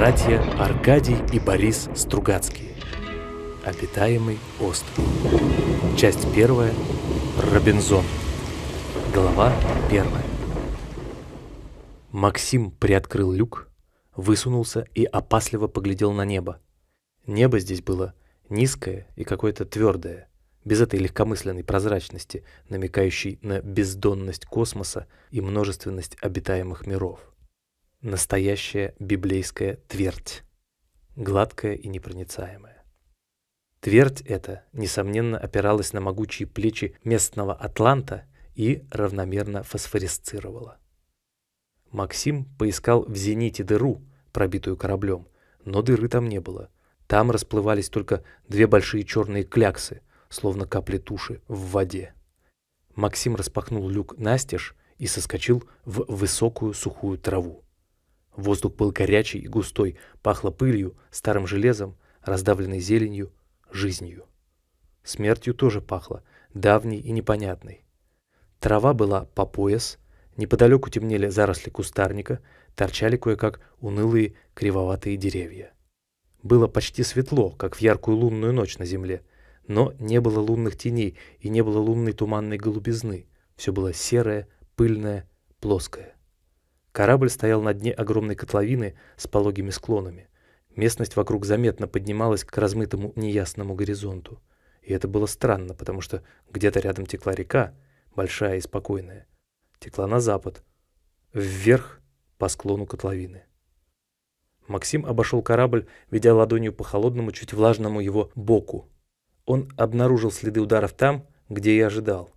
братья Аркадий и Борис Стругацкие. Обитаемый остров. Часть первая. Робинзон. Глава первая. Максим приоткрыл люк, высунулся и опасливо поглядел на небо. Небо здесь было низкое и какое-то твердое, без этой легкомысленной прозрачности, намекающей на бездонность космоса и множественность обитаемых миров настоящая библейская твердь, гладкая и непроницаемая. Твердь эта, несомненно, опиралась на могучие плечи местного атланта и равномерно фосфорисцировала. Максим поискал в зените дыру, пробитую кораблем, но дыры там не было. Там расплывались только две большие черные кляксы, словно капли туши в воде. Максим распахнул люк настежь и соскочил в высокую сухую траву. Воздух был горячий и густой, пахло пылью, старым железом, раздавленной зеленью, жизнью. Смертью тоже пахло, давней и непонятной. Трава была по пояс, неподалеку темнели заросли кустарника, торчали кое-как унылые кривоватые деревья. Было почти светло, как в яркую лунную ночь на земле, но не было лунных теней и не было лунной туманной голубизны. Все было серое, пыльное, плоское. Корабль стоял на дне огромной котловины с пологими склонами. Местность вокруг заметно поднималась к размытому неясному горизонту. И это было странно, потому что где-то рядом текла река, большая и спокойная. Текла на запад, вверх по склону котловины. Максим обошел корабль, ведя ладонью по холодному, чуть влажному его боку. Он обнаружил следы ударов там, где и ожидал.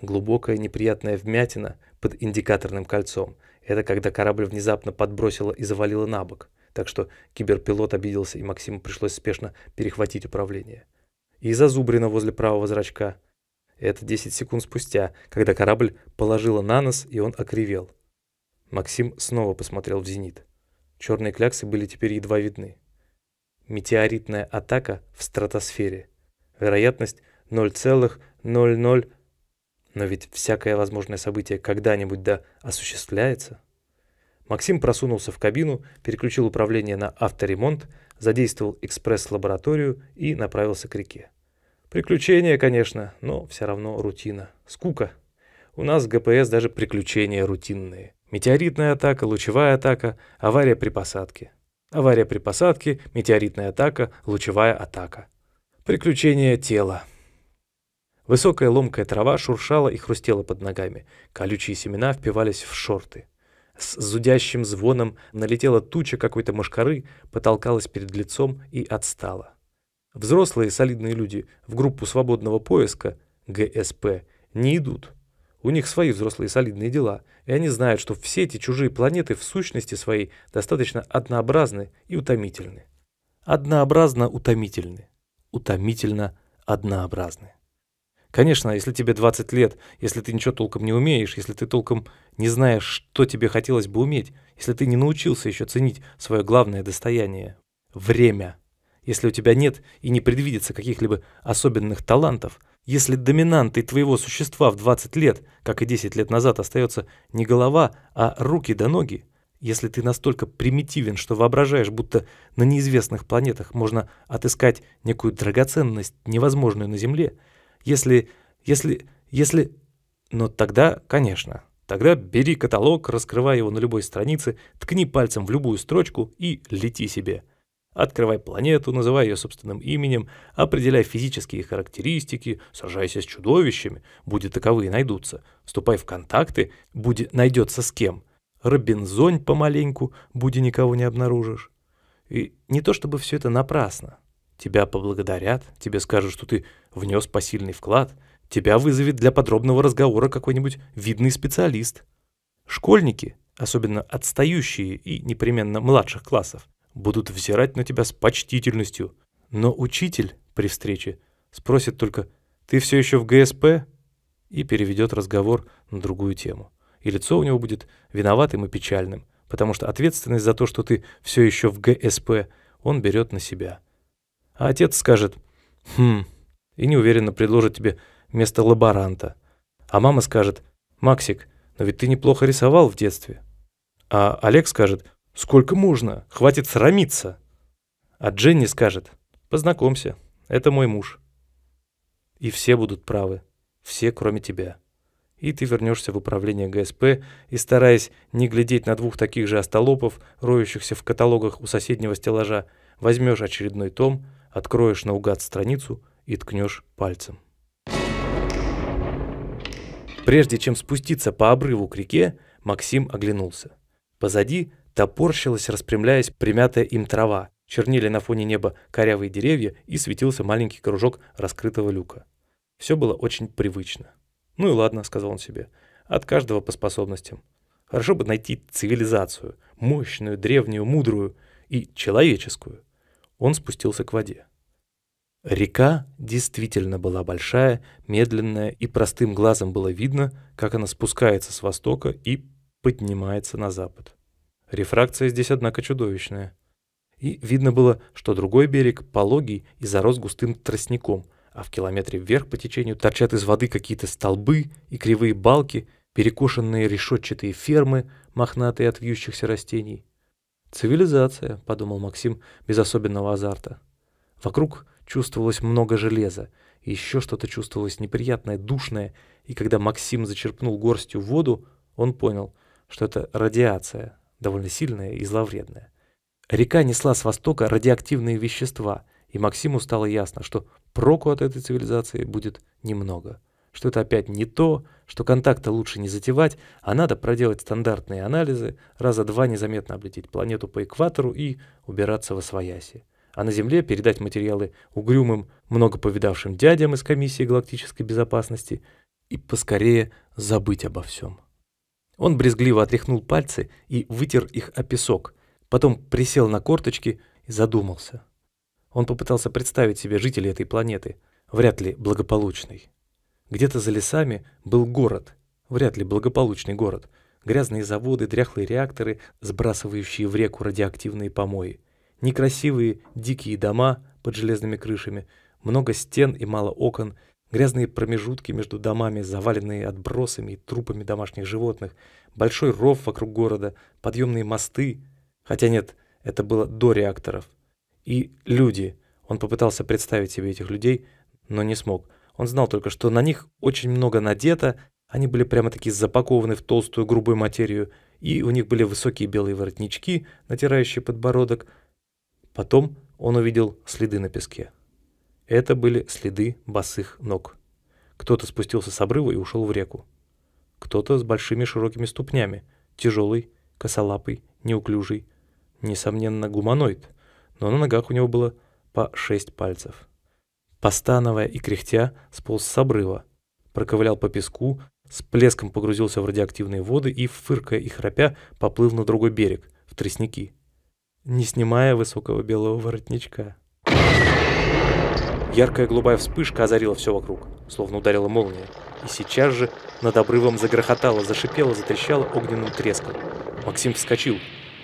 Глубокая неприятная вмятина под индикаторным кольцом. Это когда корабль внезапно подбросило и завалило на бок. Так что киберпилот обиделся, и Максиму пришлось спешно перехватить управление. И зазубрина возле правого зрачка. Это 10 секунд спустя, когда корабль положила на нос, и он окривел. Максим снова посмотрел в зенит. Черные кляксы были теперь едва видны. Метеоритная атака в стратосфере. Вероятность 0,00 но ведь всякое возможное событие когда-нибудь да осуществляется. Максим просунулся в кабину, переключил управление на авторемонт, задействовал экспресс-лабораторию и направился к реке. Приключения, конечно, но все равно рутина. Скука. У нас в ГПС даже приключения рутинные. Метеоритная атака, лучевая атака, авария при посадке. Авария при посадке, метеоритная атака, лучевая атака. Приключения тела. Высокая ломкая трава шуршала и хрустела под ногами. Колючие семена впивались в шорты. С зудящим звоном налетела туча какой-то мошкары, потолкалась перед лицом и отстала. Взрослые солидные люди в группу свободного поиска, ГСП, не идут. У них свои взрослые солидные дела, и они знают, что все эти чужие планеты в сущности своей достаточно однообразны и утомительны. Однообразно утомительны. Утомительно однообразны. Конечно, если тебе 20 лет, если ты ничего толком не умеешь, если ты толком не знаешь, что тебе хотелось бы уметь, если ты не научился еще ценить свое главное достояние – время, если у тебя нет и не предвидится каких-либо особенных талантов, если доминантой твоего существа в 20 лет, как и 10 лет назад, остается не голова, а руки да ноги, если ты настолько примитивен, что воображаешь, будто на неизвестных планетах можно отыскать некую драгоценность, невозможную на Земле – если... если... если... Но ну, тогда, конечно, тогда бери каталог, раскрывай его на любой странице, ткни пальцем в любую строчку и лети себе. Открывай планету, называй ее собственным именем, определяй физические характеристики, сражайся с чудовищами, будет таковые найдутся, вступай в контакты, будет найдется с кем. Робинзонь помаленьку, буди никого не обнаружишь. И не то чтобы все это напрасно. Тебя поблагодарят, тебе скажут, что ты внес посильный вклад, тебя вызовет для подробного разговора какой-нибудь видный специалист. Школьники, особенно отстающие и непременно младших классов, будут взирать на тебя с почтительностью. Но учитель при встрече спросит только «Ты все еще в ГСП?» и переведет разговор на другую тему. И лицо у него будет виноватым и печальным, потому что ответственность за то, что ты все еще в ГСП, он берет на себя. А отец скажет «Хм, и неуверенно предложит тебе место лаборанта. А мама скажет, «Максик, но ведь ты неплохо рисовал в детстве». А Олег скажет, «Сколько можно? Хватит срамиться». А Дженни скажет, «Познакомься, это мой муж». И все будут правы, все кроме тебя. И ты вернешься в управление ГСП и, стараясь не глядеть на двух таких же остолопов, роющихся в каталогах у соседнего стеллажа, возьмешь очередной том, откроешь наугад страницу – и ткнешь пальцем. Прежде чем спуститься по обрыву к реке, Максим оглянулся. Позади топорщилась, распрямляясь, примятая им трава, чернели на фоне неба корявые деревья и светился маленький кружок раскрытого люка. Все было очень привычно. «Ну и ладно», — сказал он себе, — «от каждого по способностям. Хорошо бы найти цивилизацию, мощную, древнюю, мудрую и человеческую». Он спустился к воде. Река действительно была большая, медленная, и простым глазом было видно, как она спускается с востока и поднимается на запад. Рефракция здесь, однако, чудовищная. И видно было, что другой берег пологий и зарос густым тростником, а в километре вверх по течению торчат из воды какие-то столбы и кривые балки, перекошенные решетчатые фермы, мохнатые от вьющихся растений. «Цивилизация», — подумал Максим без особенного азарта. Вокруг чувствовалось много железа, и еще что-то чувствовалось неприятное, душное, и когда Максим зачерпнул горстью воду, он понял, что это радиация, довольно сильная и зловредная. Река несла с востока радиоактивные вещества, и Максиму стало ясно, что проку от этой цивилизации будет немного. Что это опять не то, что контакта лучше не затевать, а надо проделать стандартные анализы, раза два незаметно облететь планету по экватору и убираться во свояси а на Земле передать материалы угрюмым, много повидавшим дядям из Комиссии галактической безопасности и поскорее забыть обо всем. Он брезгливо отряхнул пальцы и вытер их о песок, потом присел на корточки и задумался. Он попытался представить себе жителей этой планеты, вряд ли благополучный. Где-то за лесами был город, вряд ли благополучный город, грязные заводы, дряхлые реакторы, сбрасывающие в реку радиоактивные помои – Некрасивые, дикие дома под железными крышами, много стен и мало окон, грязные промежутки между домами, заваленные отбросами и трупами домашних животных, большой ров вокруг города, подъемные мосты. Хотя нет, это было до реакторов. И люди. Он попытался представить себе этих людей, но не смог. Он знал только, что на них очень много надето, они были прямо-таки запакованы в толстую грубую материю, и у них были высокие белые воротнички, натирающие подбородок – Потом он увидел следы на песке. Это были следы босых ног. Кто-то спустился с обрыва и ушел в реку. Кто-то с большими широкими ступнями, тяжелый, косолапый, неуклюжий. Несомненно, гуманоид, но на ногах у него было по шесть пальцев. Постановая и кряхтя, сполз с обрыва, проковылял по песку, с плеском погрузился в радиоактивные воды и, фыркая и храпя, поплыл на другой берег, в тростники не снимая высокого белого воротничка. Яркая голубая вспышка озарила все вокруг, словно ударила молния. И сейчас же над обрывом загрохотало, зашипело, затрещало огненным треском. Максим вскочил.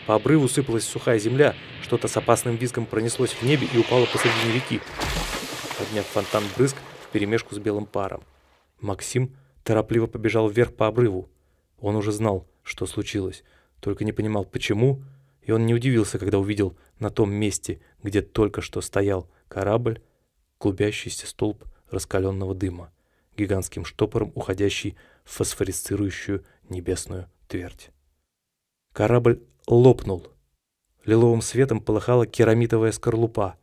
По обрыву сыпалась сухая земля, что-то с опасным визгом пронеслось в небе и упало посредине реки, подняв фонтан брызг в перемешку с белым паром. Максим торопливо побежал вверх по обрыву. Он уже знал, что случилось, только не понимал, почему и он не удивился, когда увидел на том месте, где только что стоял корабль, клубящийся столб раскаленного дыма, гигантским штопором уходящий в фосфорисцирующую небесную твердь. Корабль лопнул. Лиловым светом полыхала керамитовая скорлупа.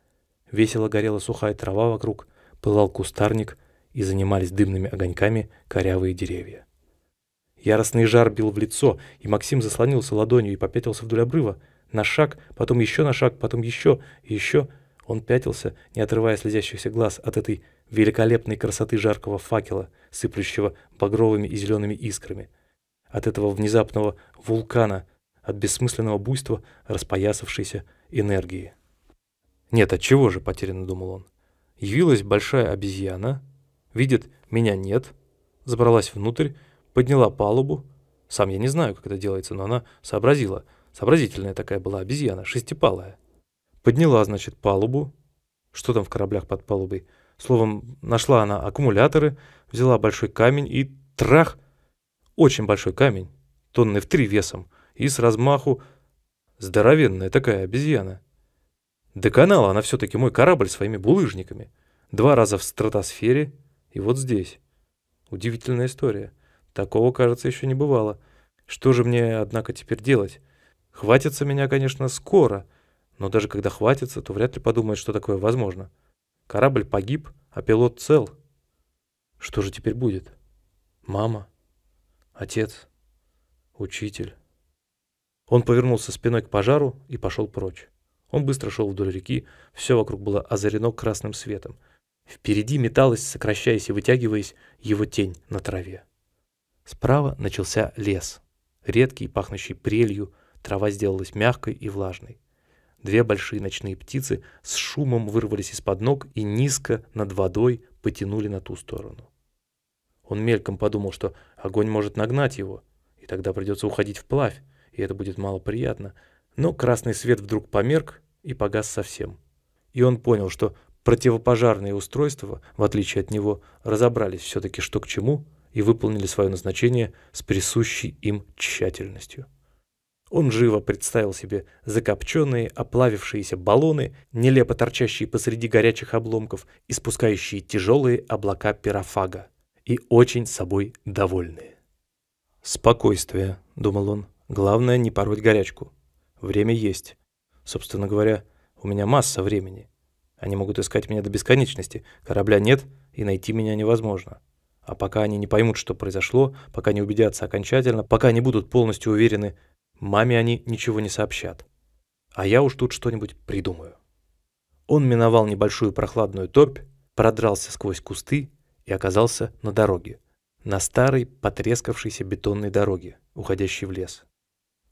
Весело горела сухая трава вокруг, пылал кустарник, и занимались дымными огоньками корявые деревья. Яростный жар бил в лицо, и Максим заслонился ладонью и попятился вдоль обрыва. На шаг, потом еще на шаг, потом еще и еще. Он пятился, не отрывая слезящихся глаз от этой великолепной красоты жаркого факела, сыплющего багровыми и зелеными искрами. От этого внезапного вулкана, от бессмысленного буйства распоясавшейся энергии. «Нет, от чего же?» – потерянно думал он. «Явилась большая обезьяна, видит, меня нет, забралась внутрь подняла палубу. Сам я не знаю, как это делается, но она сообразила. Сообразительная такая была обезьяна, шестипалая. Подняла, значит, палубу. Что там в кораблях под палубой? Словом, нашла она аккумуляторы, взяла большой камень и трах! Очень большой камень, тонны в три весом, и с размаху здоровенная такая обезьяна. Доконала она все-таки мой корабль своими булыжниками. Два раза в стратосфере и вот здесь. Удивительная история. Такого, кажется, еще не бывало. Что же мне, однако, теперь делать? Хватится меня, конечно, скоро, но даже когда хватится, то вряд ли подумает, что такое возможно. Корабль погиб, а пилот цел. Что же теперь будет? Мама? Отец? Учитель? Он повернулся спиной к пожару и пошел прочь. Он быстро шел вдоль реки, все вокруг было озарено красным светом. Впереди металась, сокращаясь и вытягиваясь, его тень на траве. Справа начался лес. Редкий, пахнущий прелью, трава сделалась мягкой и влажной. Две большие ночные птицы с шумом вырвались из-под ног и низко над водой потянули на ту сторону. Он мельком подумал, что огонь может нагнать его, и тогда придется уходить вплавь, и это будет малоприятно. Но красный свет вдруг померк и погас совсем. И он понял, что противопожарные устройства, в отличие от него, разобрались все-таки что к чему – и выполнили свое назначение с присущей им тщательностью. Он живо представил себе закопченные, оплавившиеся баллоны, нелепо торчащие посреди горячих обломков, испускающие тяжелые облака пирофага, и очень собой довольные. «Спокойствие», — думал он, — «главное не пороть горячку. Время есть. Собственно говоря, у меня масса времени. Они могут искать меня до бесконечности, корабля нет, и найти меня невозможно. А пока они не поймут, что произошло, пока не убедятся окончательно, пока не будут полностью уверены, маме они ничего не сообщат. А я уж тут что-нибудь придумаю. Он миновал небольшую прохладную топь, продрался сквозь кусты и оказался на дороге. На старой, потрескавшейся бетонной дороге, уходящей в лес.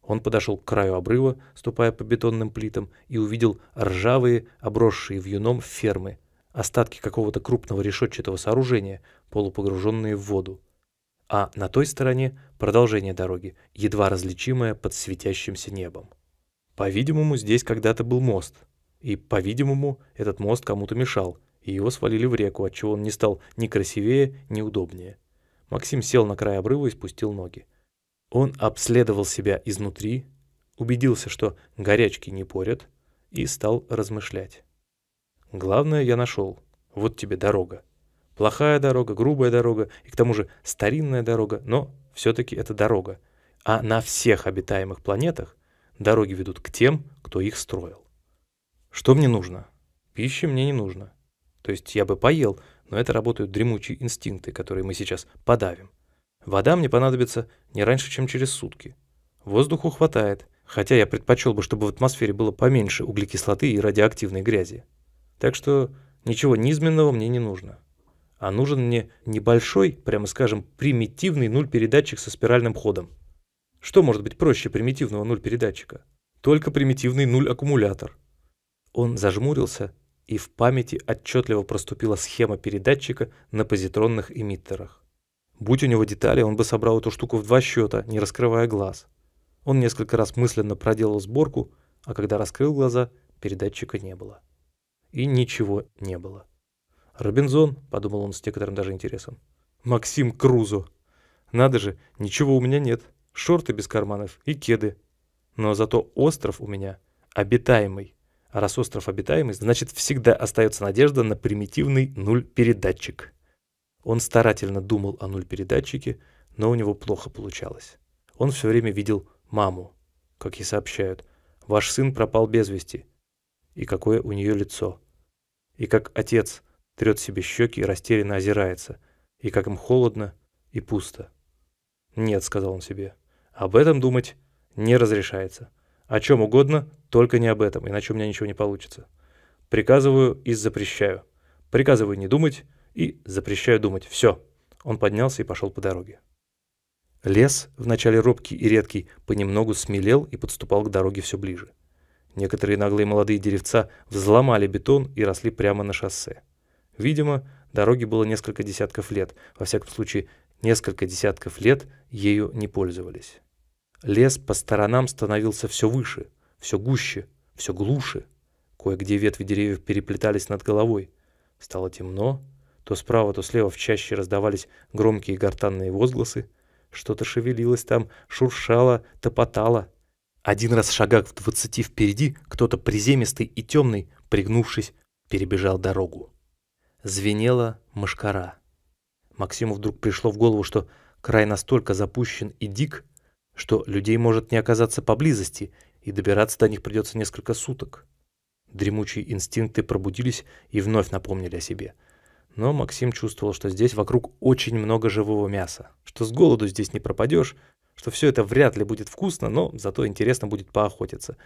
Он подошел к краю обрыва, ступая по бетонным плитам, и увидел ржавые, обросшие юном фермы, остатки какого-то крупного решетчатого сооружения, полупогруженные в воду, а на той стороне продолжение дороги, едва различимое под светящимся небом. По-видимому, здесь когда-то был мост, и, по-видимому, этот мост кому-то мешал, и его свалили в реку, отчего он не стал ни красивее, ни удобнее. Максим сел на край обрыва и спустил ноги. Он обследовал себя изнутри, убедился, что горячки не порят, и стал размышлять. «Главное я нашел. Вот тебе дорога. Плохая дорога, грубая дорога и к тому же старинная дорога, но все-таки это дорога. А на всех обитаемых планетах дороги ведут к тем, кто их строил. Что мне нужно? Пищи мне не нужно. То есть я бы поел, но это работают дремучие инстинкты, которые мы сейчас подавим. Вода мне понадобится не раньше, чем через сутки. Воздуху хватает, хотя я предпочел бы, чтобы в атмосфере было поменьше углекислоты и радиоактивной грязи. Так что ничего низменного мне не нужно а нужен мне небольшой, прямо скажем, примитивный нуль-передатчик со спиральным ходом. Что может быть проще примитивного нуль-передатчика? Только примитивный нуль-аккумулятор. Он зажмурился, и в памяти отчетливо проступила схема передатчика на позитронных эмиттерах. Будь у него детали, он бы собрал эту штуку в два счета, не раскрывая глаз. Он несколько раз мысленно проделал сборку, а когда раскрыл глаза, передатчика не было. И ничего не было. «Робинзон», — подумал он с некоторым даже интересом. «Максим Крузо! Надо же, ничего у меня нет. Шорты без карманов и кеды. Но зато остров у меня обитаемый. А раз остров обитаемый, значит всегда остается надежда на примитивный нуль-передатчик». Он старательно думал о нуль-передатчике, но у него плохо получалось. Он все время видел маму, как ей сообщают. «Ваш сын пропал без вести». И какое у нее лицо. И как отец – трет себе щеки и растерянно озирается, и как им холодно и пусто. «Нет», — сказал он себе, — «об этом думать не разрешается. О чем угодно, только не об этом, иначе у меня ничего не получится. Приказываю и запрещаю. Приказываю не думать и запрещаю думать. Все». Он поднялся и пошел по дороге. Лес, вначале робкий и редкий, понемногу смелел и подступал к дороге все ближе. Некоторые наглые молодые деревца взломали бетон и росли прямо на шоссе. Видимо, дороге было несколько десятков лет, во всяком случае, несколько десятков лет ею не пользовались. Лес по сторонам становился все выше, все гуще, все глуше. Кое-где ветви деревьев переплетались над головой. Стало темно, то справа, то слева в чаще раздавались громкие гортанные возгласы. Что-то шевелилось там, шуршало, топотало. Один раз в шагах в двадцати впереди кто-то приземистый и темный, пригнувшись, перебежал дорогу звенела мышкара. Максиму вдруг пришло в голову, что край настолько запущен и дик, что людей может не оказаться поблизости, и добираться до них придется несколько суток. Дремучие инстинкты пробудились и вновь напомнили о себе. Но Максим чувствовал, что здесь вокруг очень много живого мяса, что с голоду здесь не пропадешь, что все это вряд ли будет вкусно, но зато интересно будет поохотиться.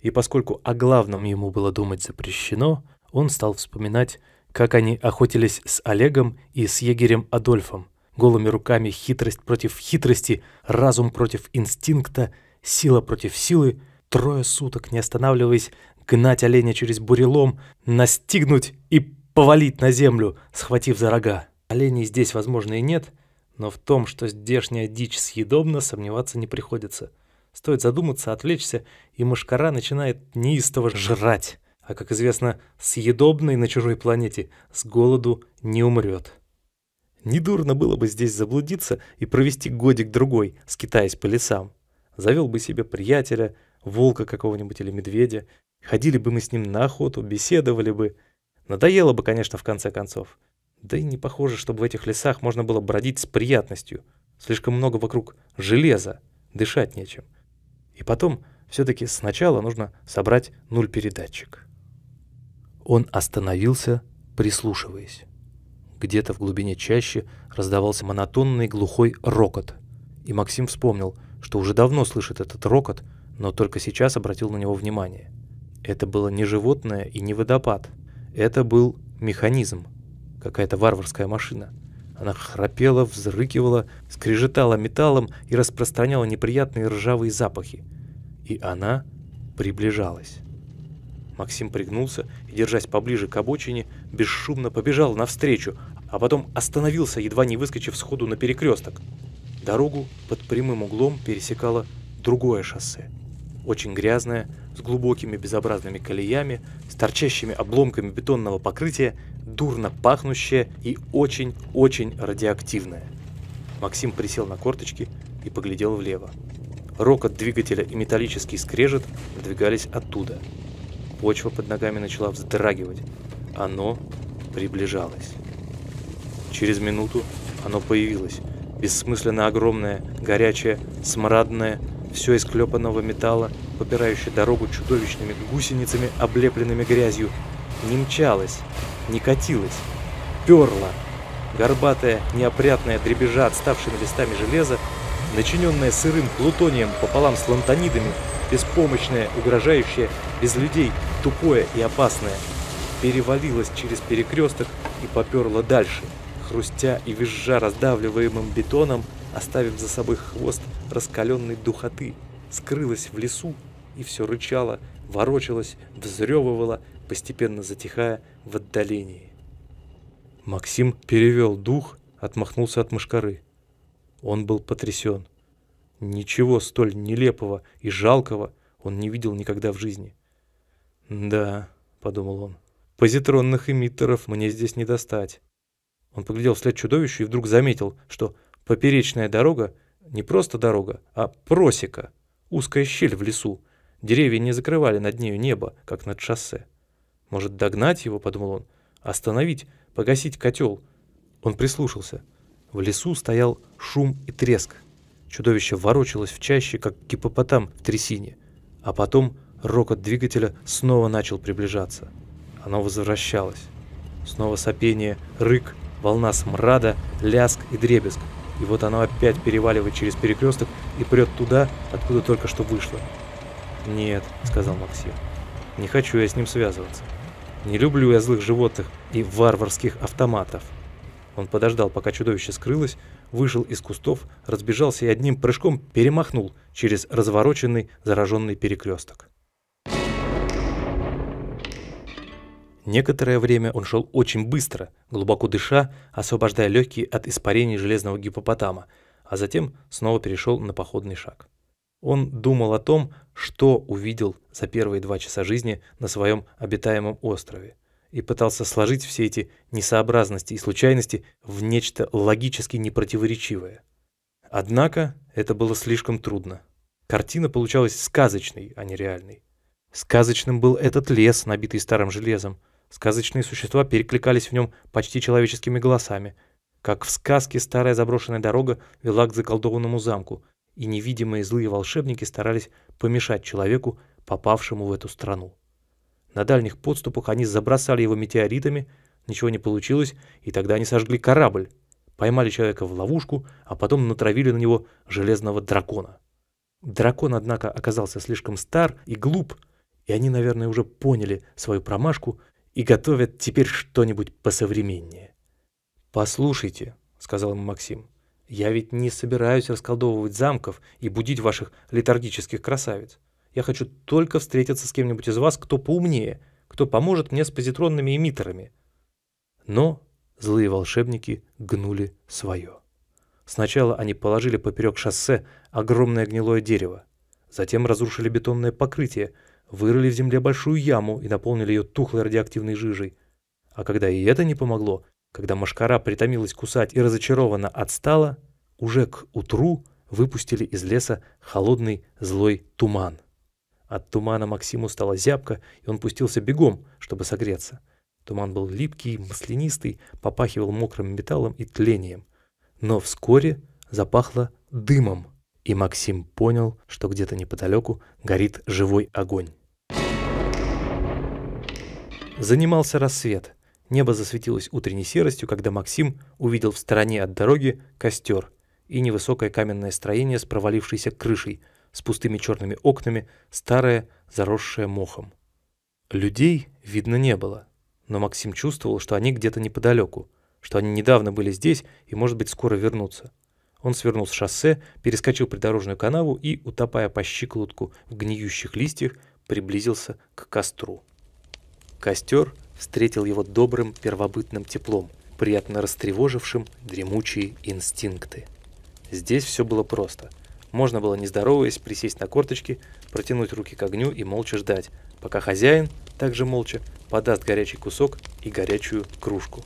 И поскольку о главном ему было думать запрещено, он стал вспоминать как они охотились с Олегом и с егерем Адольфом. Голыми руками хитрость против хитрости, разум против инстинкта, сила против силы. Трое суток, не останавливаясь, гнать оленя через бурелом, настигнуть и повалить на землю, схватив за рога. Оленей здесь, возможно, и нет, но в том, что здешняя дичь съедобна, сомневаться не приходится. Стоит задуматься, отвлечься, и мышкара начинает неистово жрать а, как известно, съедобный на чужой планете с голоду не умрет. Недурно было бы здесь заблудиться и провести годик-другой, скитаясь по лесам. Завел бы себе приятеля, волка какого-нибудь или медведя, ходили бы мы с ним на охоту, беседовали бы. Надоело бы, конечно, в конце концов. Да и не похоже, чтобы в этих лесах можно было бродить с приятностью. Слишком много вокруг железа, дышать нечем. И потом, все-таки сначала нужно собрать нуль передатчик. Он остановился, прислушиваясь. Где-то в глубине чаще раздавался монотонный глухой рокот. И Максим вспомнил, что уже давно слышит этот рокот, но только сейчас обратил на него внимание. Это было не животное и не водопад. Это был механизм. Какая-то варварская машина. Она храпела, взрыкивала, скрежетала металлом и распространяла неприятные ржавые запахи. И она приближалась. Максим пригнулся и, держась поближе к обочине, бесшумно побежал навстречу, а потом остановился, едва не выскочив сходу на перекресток. Дорогу под прямым углом пересекало другое шоссе. Очень грязное, с глубокими безобразными колеями, с торчащими обломками бетонного покрытия, дурно пахнущее и очень-очень радиоактивное. Максим присел на корточки и поглядел влево. Рокот двигателя и металлический скрежет надвигались оттуда – Почва под ногами начала вздрагивать. Оно приближалось. Через минуту оно появилось. Бессмысленно огромное, горячее, смрадное, все из клепанного металла, попирающее дорогу чудовищными гусеницами, облепленными грязью. Не мчалось, не катилось, перло. Горбатое, неопрятное, дребежа отставшими листами железа, начиненное сырым плутонием пополам с лантонидами, беспомощное, угрожающее, без людей, тупое и опасное, перевалилось через перекресток и поперла дальше, хрустя и визжа раздавливаемым бетоном, оставив за собой хвост раскаленной духоты, скрылось в лесу и все рычало, ворочалось, взрёвывала, постепенно затихая в отдалении. Максим перевел дух, отмахнулся от мышкары. Он был потрясен. Ничего столь нелепого и жалкого он не видел никогда в жизни. — «Да», — подумал он, — «позитронных эмиттеров мне здесь не достать». Он поглядел вслед чудовищу и вдруг заметил, что поперечная дорога не просто дорога, а просека, узкая щель в лесу. Деревья не закрывали над нею небо, как над шоссе. «Может, догнать его?» — подумал он. «Остановить, погасить котел». Он прислушался. В лесу стоял шум и треск. Чудовище ворочалось в чаще, как гипопотам в трясине. А потом Рокот двигателя снова начал приближаться. Оно возвращалось. Снова сопение, рык, волна смрада, ляск и дребезг. И вот оно опять переваливает через перекресток и прет туда, откуда только что вышло. «Нет», — сказал Максим, — «не хочу я с ним связываться. Не люблю я злых животных и варварских автоматов». Он подождал, пока чудовище скрылось, вышел из кустов, разбежался и одним прыжком перемахнул через развороченный зараженный перекресток. Некоторое время он шел очень быстро, глубоко дыша, освобождая легкие от испарений железного гипопотама, а затем снова перешел на походный шаг. Он думал о том, что увидел за первые два часа жизни на своем обитаемом острове, и пытался сложить все эти несообразности и случайности в нечто логически непротиворечивое. Однако это было слишком трудно. Картина получалась сказочной, а не реальной. Сказочным был этот лес, набитый старым железом, Сказочные существа перекликались в нем почти человеческими голосами. Как в сказке старая заброшенная дорога вела к заколдованному замку, и невидимые злые волшебники старались помешать человеку, попавшему в эту страну. На дальних подступах они забросали его метеоритами, ничего не получилось, и тогда они сожгли корабль, поймали человека в ловушку, а потом натравили на него железного дракона. Дракон, однако, оказался слишком стар и глуп, и они, наверное, уже поняли свою промашку и готовят теперь что-нибудь посовременнее. «Послушайте», — сказал ему Максим, — «я ведь не собираюсь расколдовывать замков и будить ваших летаргических красавиц. Я хочу только встретиться с кем-нибудь из вас, кто поумнее, кто поможет мне с позитронными эмиттерами». Но злые волшебники гнули свое. Сначала они положили поперек шоссе огромное гнилое дерево, затем разрушили бетонное покрытие — вырыли в земле большую яму и наполнили ее тухлой радиоактивной жижей. А когда и это не помогло, когда машкара притомилась кусать и разочарованно отстала, уже к утру выпустили из леса холодный злой туман. От тумана Максиму стало зябко, и он пустился бегом, чтобы согреться. Туман был липкий, маслянистый, попахивал мокрым металлом и тлением. Но вскоре запахло дымом, и Максим понял, что где-то неподалеку горит живой огонь. Занимался рассвет. Небо засветилось утренней серостью, когда Максим увидел в стороне от дороги костер и невысокое каменное строение с провалившейся крышей, с пустыми черными окнами, старое, заросшее мохом. Людей видно не было, но Максим чувствовал, что они где-то неподалеку, что они недавно были здесь и, может быть, скоро вернутся. Он свернул с шоссе, перескочил придорожную канаву и, утопая по щиколотку в гниющих листьях, приблизился к костру. Костер встретил его добрым первобытным теплом, приятно растревожившим дремучие инстинкты. Здесь все было просто. Можно было, не здороваясь, присесть на корточки, протянуть руки к огню и молча ждать, пока хозяин, также молча, подаст горячий кусок и горячую кружку.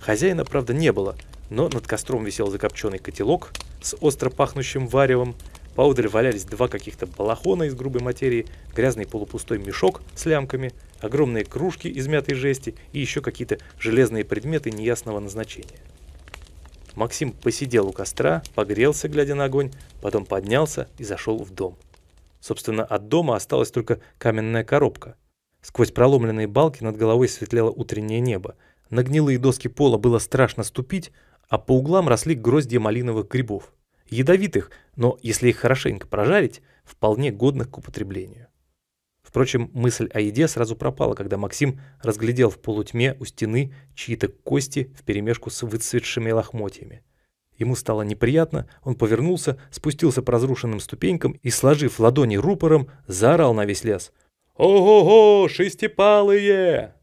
Хозяина, правда, не было, но над костром висел закопченный котелок с остро пахнущим варевом, поодаль валялись два каких-то балахона из грубой материи, грязный полупустой мешок с лямками, огромные кружки из мятой жести и еще какие-то железные предметы неясного назначения. Максим посидел у костра, погрелся, глядя на огонь, потом поднялся и зашел в дом. Собственно, от дома осталась только каменная коробка. Сквозь проломленные балки над головой светлело утреннее небо. На гнилые доски пола было страшно ступить, а по углам росли гроздья малиновых грибов ядовитых, но если их хорошенько прожарить, вполне годных к употреблению. Впрочем, мысль о еде сразу пропала, когда Максим разглядел в полутьме у стены чьи-то кости вперемешку с выцветшими лохмотьями. Ему стало неприятно, он повернулся, спустился по разрушенным ступенькам и, сложив ладони рупором, заорал на весь лес. «Ого-го, шестипалые!»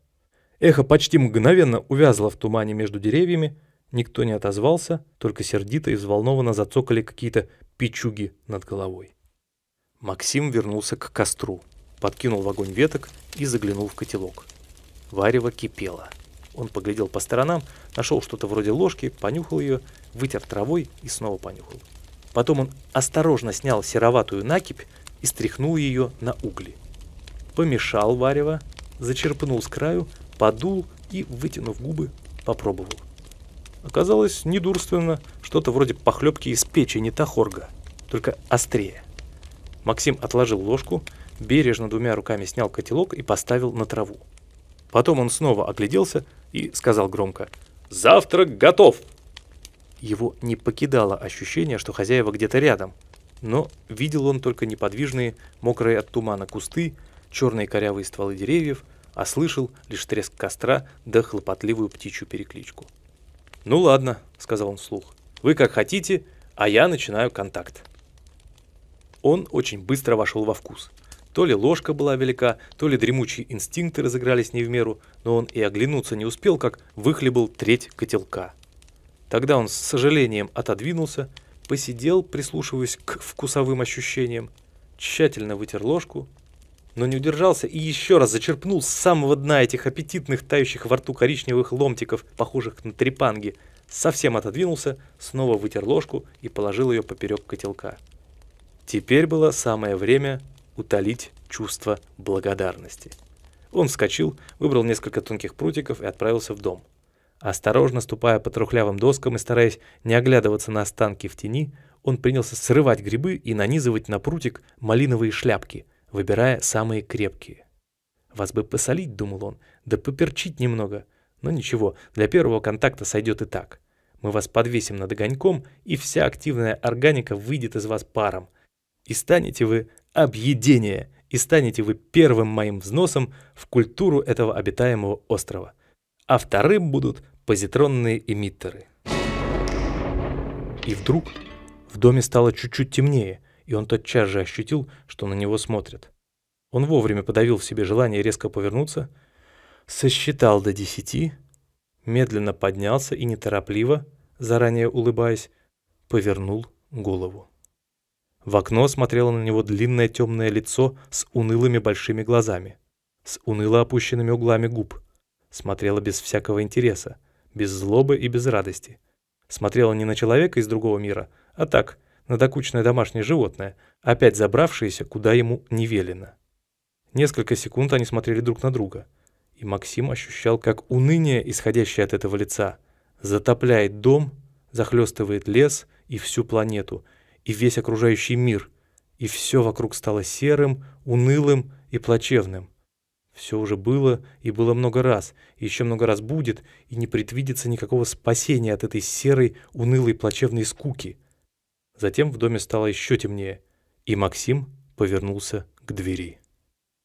Эхо почти мгновенно увязло в тумане между деревьями, Никто не отозвался, только сердито и взволнованно зацокали какие-то печуги над головой. Максим вернулся к костру, подкинул в огонь веток и заглянул в котелок. Варево кипело. Он поглядел по сторонам, нашел что-то вроде ложки, понюхал ее, вытер травой и снова понюхал. Потом он осторожно снял сероватую накипь и стряхнул ее на угли. Помешал варево, зачерпнул с краю, подул и, вытянув губы, попробовал оказалось недурственно, что-то вроде похлебки из печи, не тахорга, только острее. Максим отложил ложку, бережно двумя руками снял котелок и поставил на траву. Потом он снова огляделся и сказал громко «Завтрак готов!». Его не покидало ощущение, что хозяева где-то рядом, но видел он только неподвижные, мокрые от тумана кусты, черные корявые стволы деревьев, а слышал лишь треск костра да хлопотливую птичью перекличку. «Ну ладно», — сказал он вслух. «Вы как хотите, а я начинаю контакт». Он очень быстро вошел во вкус. То ли ложка была велика, то ли дремучие инстинкты разыгрались не в меру, но он и оглянуться не успел, как выхлебал треть котелка. Тогда он с сожалением отодвинулся, посидел, прислушиваясь к вкусовым ощущениям, тщательно вытер ложку, но не удержался и еще раз зачерпнул с самого дна этих аппетитных, тающих во рту коричневых ломтиков, похожих на трепанги. Совсем отодвинулся, снова вытер ложку и положил ее поперек котелка. Теперь было самое время утолить чувство благодарности. Он вскочил, выбрал несколько тонких прутиков и отправился в дом. Осторожно ступая по трухлявым доскам и стараясь не оглядываться на останки в тени, он принялся срывать грибы и нанизывать на прутик малиновые шляпки – выбирая самые крепкие. «Вас бы посолить», — думал он, — «да поперчить немного. Но ничего, для первого контакта сойдет и так. Мы вас подвесим над огоньком, и вся активная органика выйдет из вас паром. И станете вы объедение, и станете вы первым моим взносом в культуру этого обитаемого острова. А вторым будут позитронные эмиттеры». И вдруг в доме стало чуть-чуть темнее — и он тотчас же ощутил, что на него смотрят. Он вовремя подавил в себе желание резко повернуться, сосчитал до десяти, медленно поднялся и неторопливо, заранее улыбаясь, повернул голову. В окно смотрело на него длинное темное лицо с унылыми большими глазами, с уныло опущенными углами губ. Смотрело без всякого интереса, без злобы и без радости. Смотрело не на человека из другого мира, а так, надокучное домашнее животное, опять забравшееся, куда ему не велено. Несколько секунд они смотрели друг на друга, и Максим ощущал, как уныние, исходящее от этого лица, затопляет дом, захлестывает лес и всю планету, и весь окружающий мир, и все вокруг стало серым, унылым и плачевным. Все уже было и было много раз, и еще много раз будет, и не предвидится никакого спасения от этой серой, унылой, плачевной скуки – Затем в доме стало еще темнее, и Максим повернулся к двери.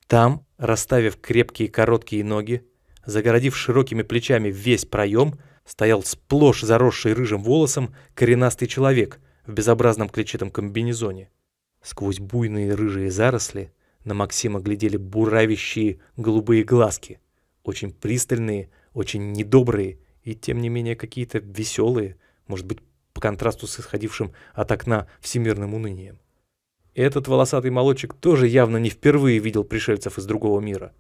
Там, расставив крепкие короткие ноги, загородив широкими плечами весь проем, стоял сплошь заросший рыжим волосом коренастый человек в безобразном клетчатом комбинезоне. Сквозь буйные рыжие заросли на Максима глядели буравящие голубые глазки, очень пристальные, очень недобрые и, тем не менее, какие-то веселые, может быть, по контрасту с исходившим от окна всемирным унынием. Этот волосатый молодчик тоже явно не впервые видел пришельцев из другого мира.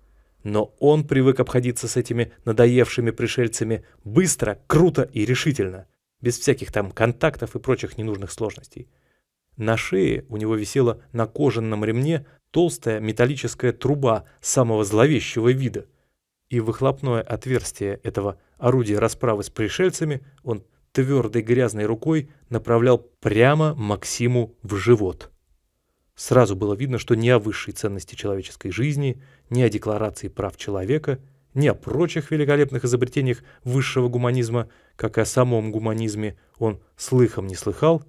Но он привык обходиться с этими надоевшими пришельцами быстро, круто и решительно, без всяких там контактов и прочих ненужных сложностей. На шее у него висела на кожаном ремне толстая металлическая труба самого зловещего вида. И выхлопное отверстие этого орудия расправы с пришельцами он твердой грязной рукой направлял прямо Максиму в живот. Сразу было видно, что ни о высшей ценности человеческой жизни, ни о декларации прав человека, ни о прочих великолепных изобретениях высшего гуманизма, как и о самом гуманизме он слыхом не слыхал,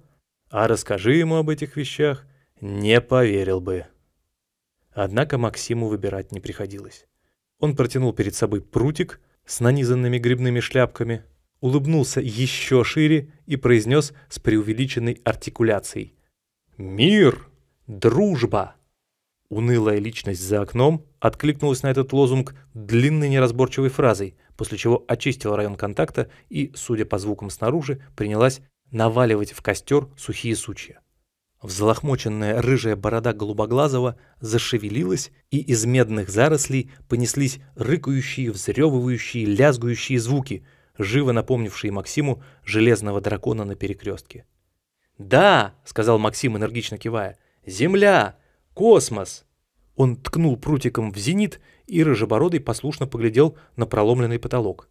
а расскажи ему об этих вещах, не поверил бы. Однако Максиму выбирать не приходилось. Он протянул перед собой прутик с нанизанными грибными шляпками – улыбнулся еще шире и произнес с преувеличенной артикуляцией. «Мир! Дружба!» Унылая личность за окном откликнулась на этот лозунг длинной неразборчивой фразой, после чего очистила район контакта и, судя по звукам снаружи, принялась наваливать в костер сухие сучья. Взлохмоченная рыжая борода голубоглазого зашевелилась, и из медных зарослей понеслись рыкающие, взрёвывающие, лязгающие звуки – живо напомнивший Максиму железного дракона на перекрестке. «Да!» — сказал Максим, энергично кивая. «Земля! Космос!» Он ткнул прутиком в зенит и рыжебородый послушно поглядел на проломленный потолок.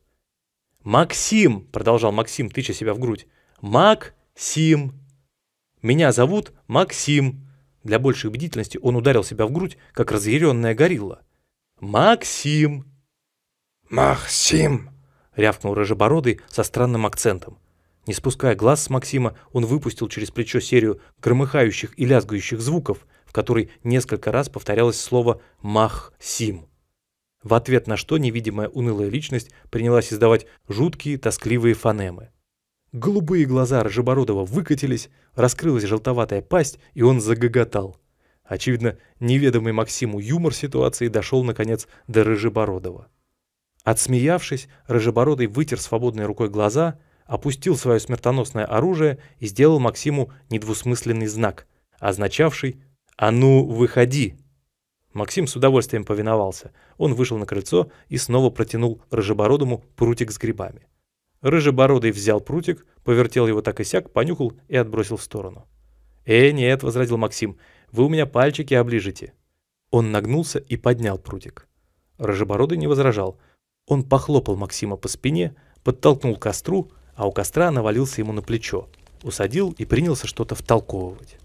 «Максим!» — продолжал Максим, тыча себя в грудь. «Максим!» «Меня зовут Максим!» Для большей убедительности он ударил себя в грудь, как разъяренная горилла. «Максим!» «Максим!» — рявкнул Рожебородый со странным акцентом. Не спуская глаз с Максима, он выпустил через плечо серию громыхающих и лязгающих звуков, в которой несколько раз повторялось слово «мах-сим». В ответ на что невидимая унылая личность принялась издавать жуткие, тоскливые фонемы. Голубые глаза Рожебородова выкатились, раскрылась желтоватая пасть, и он загоготал. Очевидно, неведомый Максиму юмор ситуации дошел, наконец, до Рожебородова. Отсмеявшись, Рыжебородый вытер свободной рукой глаза, опустил свое смертоносное оружие и сделал Максиму недвусмысленный знак, означавший «А ну, выходи!». Максим с удовольствием повиновался. Он вышел на крыльцо и снова протянул Рыжебородому прутик с грибами. Рыжебородый взял прутик, повертел его так и сяк, понюхал и отбросил в сторону. «Э, нет», — возразил Максим, — «вы у меня пальчики оближете». Он нагнулся и поднял прутик. Рыжебородый не возражал — он похлопал Максима по спине, подтолкнул к костру, а у костра навалился ему на плечо, усадил и принялся что-то втолковывать.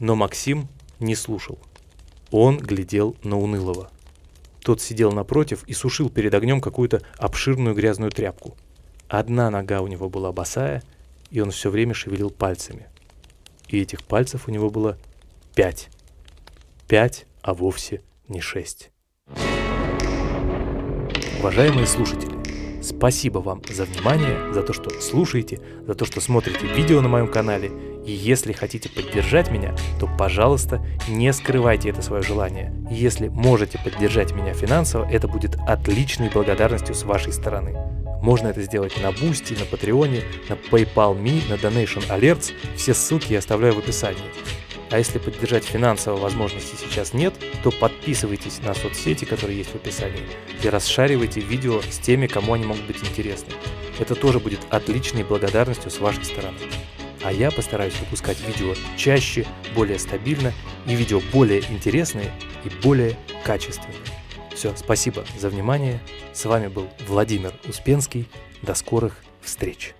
Но Максим не слушал. Он глядел на Унылого. Тот сидел напротив и сушил перед огнем какую-то обширную грязную тряпку. Одна нога у него была босая, и он все время шевелил пальцами. И этих пальцев у него было пять. Пять, а вовсе не шесть. Уважаемые слушатели, спасибо вам за внимание, за то, что слушаете, за то, что смотрите видео на моем канале. И если хотите поддержать меня, то, пожалуйста, не скрывайте это свое желание. Если можете поддержать меня финансово, это будет отличной благодарностью с вашей стороны. Можно это сделать на Boosty, на Патреоне, на PayPal.me, на Donation Alerts. Все ссылки я оставляю в описании. А если поддержать финансово возможности сейчас нет, то подписывайтесь на соцсети, которые есть в описании, и расшаривайте видео с теми, кому они могут быть интересны. Это тоже будет отличной благодарностью с вашей стороны. А я постараюсь выпускать видео чаще, более стабильно и видео более интересные и более качественные. Все, спасибо за внимание. С вами был Владимир Успенский. До скорых встреч!